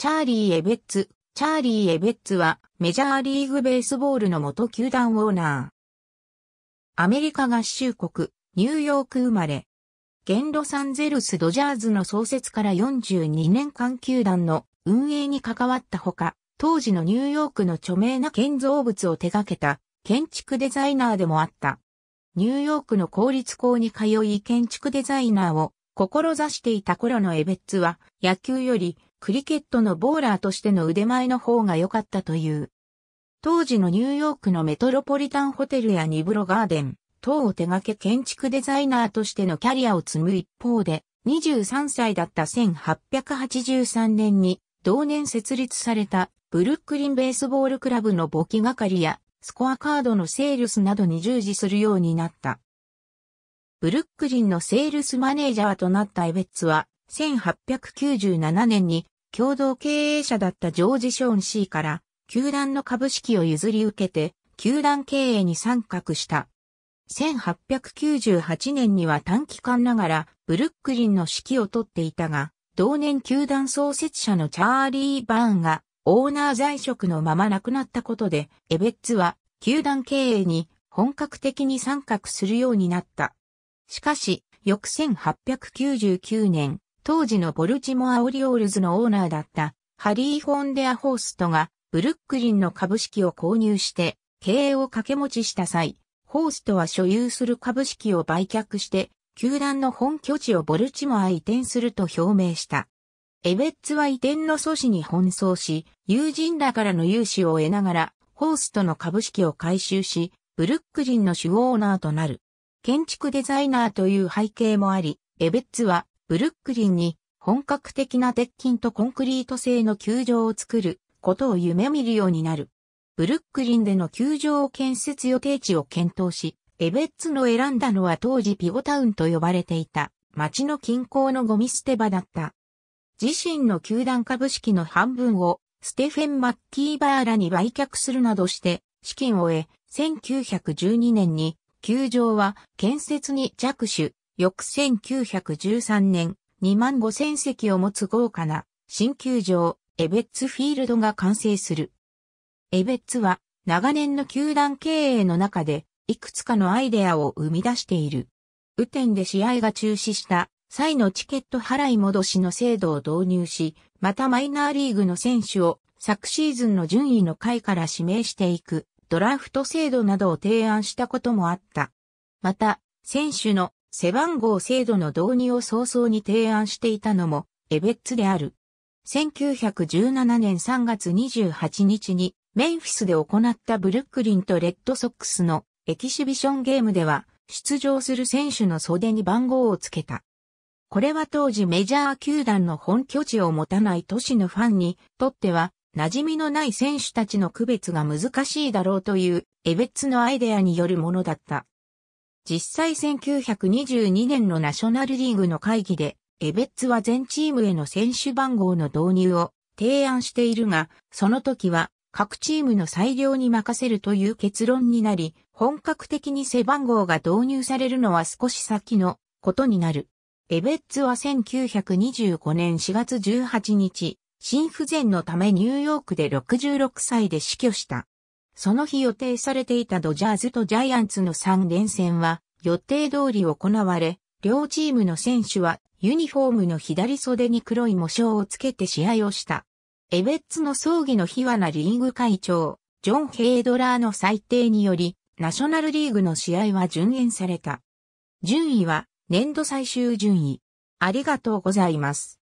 チャーリー・エベッツ。チャーリー・エベッツはメジャーリーグベースボールの元球団オーナー。アメリカ合衆国、ニューヨーク生まれ。現ロサンゼルス・ドジャーズの創設から42年間球団の運営に関わったほか、当時のニューヨークの著名な建造物を手掛けた建築デザイナーでもあった。ニューヨークの公立校に通い建築デザイナーを志していた頃のエベッツは野球よりクリケットのボーラーとしての腕前の方が良かったという。当時のニューヨークのメトロポリタンホテルやニブロガーデン等を手掛け建築デザイナーとしてのキャリアを積む一方で、23歳だった1883年に同年設立されたブルックリンベースボールクラブの簿記係やスコアカードのセールスなどに従事するようになった。ブルックリンのセールスマネージャーとなったエベッツは1897年に共同経営者だったジョージ・ショーンシーから、球団の株式を譲り受けて、球団経営に参画した。1898年には短期間ながら、ブルックリンの指揮を取っていたが、同年球団創設者のチャーリー・バーンが、オーナー在職のまま亡くなったことで、エベッツは、球団経営に本格的に参画するようになった。しかし、翌1899年、当時のボルチモア・オリオールズのオーナーだったハリー・フォンデア・ホーストがブルックリンの株式を購入して経営を掛け持ちした際、ホーストは所有する株式を売却して球団の本拠地をボルチモア移転すると表明した。エベッツは移転の阻止に奔走し、友人らからの融資を得ながら、ホーストの株式を回収し、ブルックリンの主オーナーとなる。建築デザイナーという背景もあり、エベッツはブルックリンに本格的な鉄筋とコンクリート製の球場を作ることを夢見るようになる。ブルックリンでの球場を建設予定地を検討し、エベッツの選んだのは当時ピゴタウンと呼ばれていた町の近郊のゴミ捨て場だった。自身の球団株式の半分をステフェン・マッキーバーラに売却するなどして資金を得、1912年に球場は建設に着手、翌1913年、2万5千席を持つ豪華な新球場、エベッツフィールドが完成する。エベッツは長年の球団経営の中でいくつかのアイデアを生み出している。雨天で試合が中止した際のチケット払い戻しの制度を導入し、またマイナーリーグの選手を昨シーズンの順位の下から指名していくドラフト制度などを提案したこともあった。また、選手の背番号制度の導入を早々に提案していたのも、エベッツである。1917年3月28日に、メンフィスで行ったブルックリンとレッドソックスのエキシビションゲームでは、出場する選手の袖に番号をつけた。これは当時メジャー球団の本拠地を持たない都市のファンにとっては、馴染みのない選手たちの区別が難しいだろうという、エベッツのアイデアによるものだった。実際1922年のナショナルリーグの会議で、エベッツは全チームへの選手番号の導入を提案しているが、その時は各チームの裁量に任せるという結論になり、本格的に背番号が導入されるのは少し先のことになる。エベッツは1925年4月18日、心不全のためニューヨークで66歳で死去した。その日予定されていたドジャーズとジャイアンツの3連戦は予定通り行われ、両チームの選手はユニフォームの左袖に黒い模章をつけて試合をした。エベッツの葬儀の日はなリーグ会長、ジョン・ヘイドラーの裁定により、ナショナルリーグの試合は順延された。順位は年度最終順位。ありがとうございます。